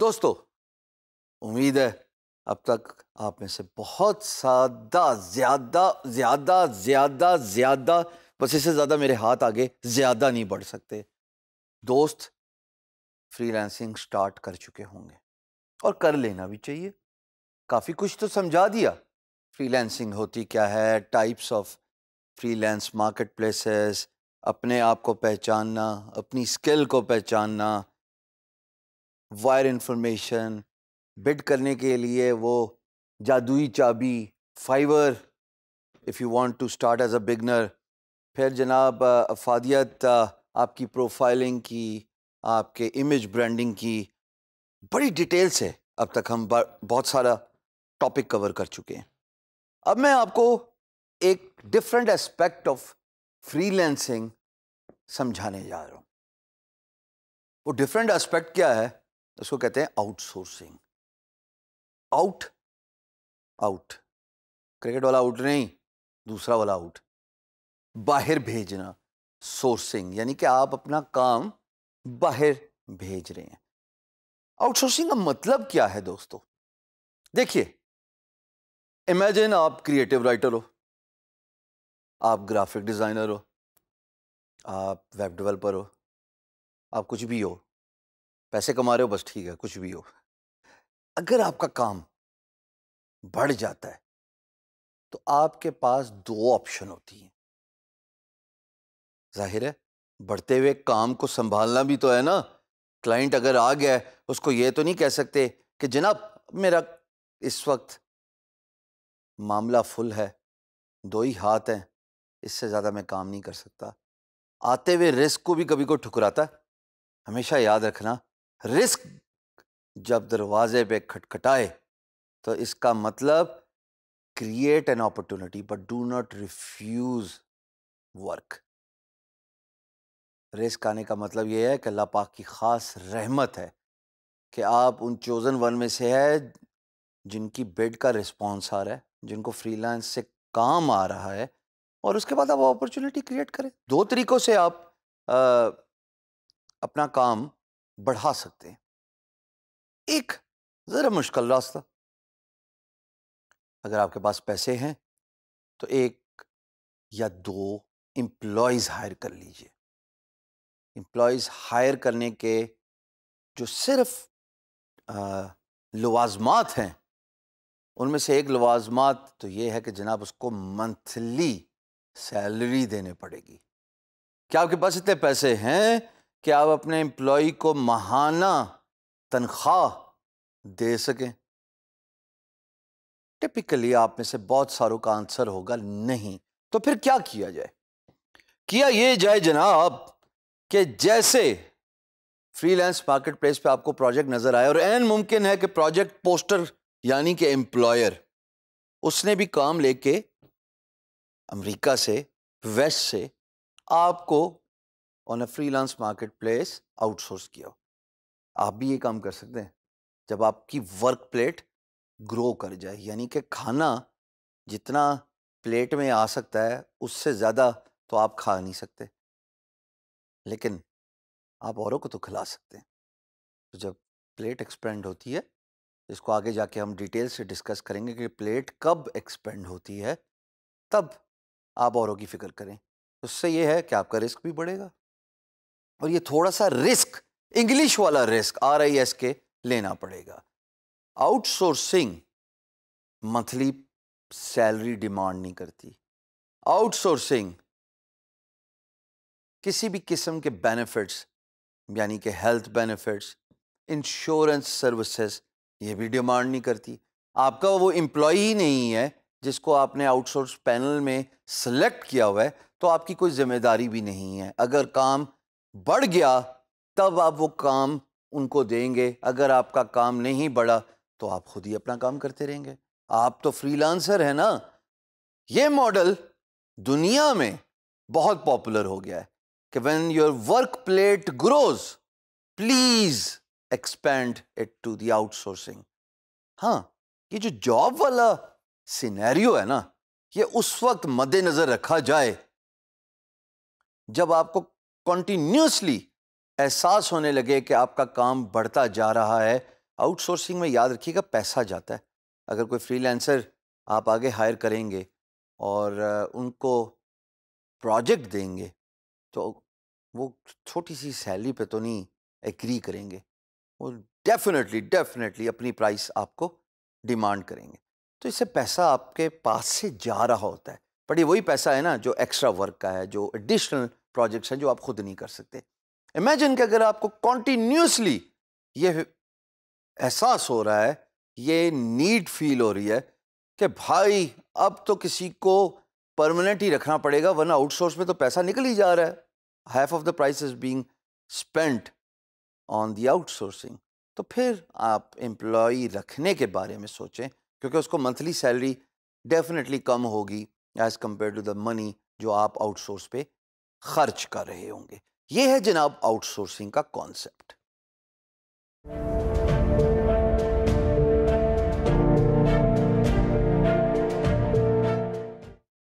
दोस्तों उम्मीद है अब तक आप में से बहुत सादा ज़्यादा ज़्यादा ज़्यादा ज़्यादा बस इससे ज़्यादा मेरे हाथ आगे ज़्यादा नहीं बढ़ सकते दोस्त फ्रीलांसिंग स्टार्ट कर चुके होंगे और कर लेना भी चाहिए काफ़ी कुछ तो समझा दिया फ्रीलांसिंग होती क्या है types of freelance market places अपने आप को पहचानना अपनी स्किल को पहचानना वायर इन्फॉर्मेशन बिड करने के लिए वो जादुई चाबी Fiverr if you want to start as a beginner फिर जनाब अफादियत आपकी प्रोफाइलिंग की आपके इमेज ब्रांडिंग की बड़ी डिटेल से अब तक हम बहुत सारा टॉपिक कवर कर चुके हैं अब मैं आपको एक डिफरेंट एस्पेक्ट ऑफ फ्रीलैंसिंग समझाने जा रहा हूँ वो डिफरेंट एस्पेक्ट क्या है उसको कहते हैं आउटसोर्सिंग आउट आउट क्रिकेट वाला आउट नहीं दूसरा वाला आउट बाहर भेजना सोर्सिंग यानी कि आप अपना काम बाहर भेज रहे हैं आउटसोर्सिंग का मतलब क्या है दोस्तों देखिए इमेजिन आप क्रिएटिव राइटर हो आप ग्राफिक डिज़ाइनर हो आप वेब डेवलपर हो आप कुछ भी हो पैसे कमा रहे हो बस ठीक है कुछ भी हो अगर आपका काम बढ़ जाता है तो आपके पास दो ऑप्शन होती हैं जाहिर है बढ़ते हुए काम को संभालना भी तो है ना क्लाइंट अगर आ गया है उसको ये तो नहीं कह सकते कि जनाब मेरा इस वक्त मामला फुल है दो ही हाथ हैं इससे ज़्यादा मैं काम नहीं कर सकता आते हुए रिस्क को भी कभी को ठुकराता हमेशा याद रखना रिस्क जब दरवाजे पे खटखटाए तो इसका मतलब create an opportunity but do not refuse work risk आने का मतलब यह है कि अल्लाह पाक की ख़ास रहमत है कि आप उन चोज़न वन में से है जिनकी बेड का रिस्पॉन्स आ रहा है जिनको फ्रीलांस से काम आ रहा है और उसके बाद आप अपॉर्चुनिटी क्रिएट करें दो तरीक़ों से आप आ, अपना काम बढ़ा सकते हैं एक ज़रा मुश्किल रास्ता अगर आपके पास पैसे हैं तो एक या दो एम्प्लॉयज़ हायर कर लीजिए एम्प्लॉयज़ हायर करने के जो सिर्फ लवाजमात हैं उनमें से एक लवाजमात तो ये है कि जनाब उसको मंथली सैलरी देने पड़ेगी क्या आपके पास इतने पैसे हैं कि आप अपने एम्प्लॉ को महाना तनख्वाह दे सकें टिपिकली आप में से बहुत सारों का आंसर होगा नहीं तो फिर क्या किया जाए किया ये जाए जनाब कि जैसे फ्रीलांस मार्केट प्लेस पर आपको प्रोजेक्ट नज़र आया और एन मुमकिन है कि प्रोजेक्ट पोस्टर यानी कि एम्प्लॉयर उसने भी काम लेके अमेरिका से वेस्ट से आपको on a freelance market place outsource किया हो आप भी ये काम कर सकते हैं जब आपकी वर्क प्लेट ग्रो कर जाए यानी कि खाना जितना प्लेट में आ सकता है उससे ज़्यादा तो आप खा नहीं सकते लेकिन आप औरों को तो खिला सकते हैं तो जब प्लेट एक्सपेंड होती है इसको आगे जाके हम डिटेल से डिस्कस करेंगे कि प्लेट कब एक्सपेंड होती है तब आप औरों की फ़िक्र करें उससे यह है कि आपका रिस्क भी बढ़ेगा और ये थोड़ा सा रिस्क इंग्लिश वाला risk R I S K लेना पड़ेगा आउटसोर्सिंग मंथली सैलरी डिमांड नहीं करती आउटसोर्सिंग किसी भी किस्म के बेनिफिट्स यानी कि हेल्थ बेनिफिट्स इंश्योरेंस सर्विसेज ये भी डिमांड नहीं करती आपका वो एम्प्लॉय ही नहीं है जिसको आपने आउटसोर्स पैनल में सेलेक्ट किया हुआ है तो आपकी कोई जिम्मेदारी भी नहीं है अगर काम बढ़ गया तब आप वो काम उनको देंगे अगर आपका काम नहीं बढ़ा तो आप खुद ही अपना काम करते रहेंगे आप तो फ्रीलांसर है ना ये मॉडल दुनिया में बहुत पॉपुलर हो गया है कि when your work plate grows please expand it to the outsourcing हाँ ये जो जॉब वाला सिनेरियो है ना ये उस वक्त मद्देनजर रखा जाए जब आपको कॉन्टीन्यूसली एहसास होने लगे कि आपका काम बढ़ता जा रहा है आउटसोर्सिंग में याद रखिएगा पैसा जाता है अगर कोई फ्रीलांसर आप आगे हायर करेंगे और उनको प्रोजेक्ट देंगे तो वो छोटी सी सैलरी पे तो नहीं एग्री करेंगे वो डेफिनेटली डेफिनेटली अपनी प्राइस आपको डिमांड करेंगे तो इससे पैसा आपके पास से जा रहा होता है बट ये वही पैसा है ना जो एक्स्ट्रा वर्क का है जो एडिशनल प्रोजेक्ट्स हैं जो आप खुद नहीं कर सकते इमेजिन कि अगर आपको कॉन्टीन्यूसली ये एहसास हो रहा है ये नीड फील हो रही है कि भाई अब तो किसी को परमानेंट ही रखना पड़ेगा वरना आउटसोर्स में तो पैसा निकल ही जा रहा है half of the price is being spent on the outsourcing तो फिर आप एम्प्लॉ रखने के बारे में सोचें क्योंकि उसको मंथली सैलरी डेफिनेटली कम होगी as compared to the money जो आप आउटसोर्स पे खर्च कर रहे होंगे ये है जनाब आउटसोर्सिंग का कॉन्सेप्ट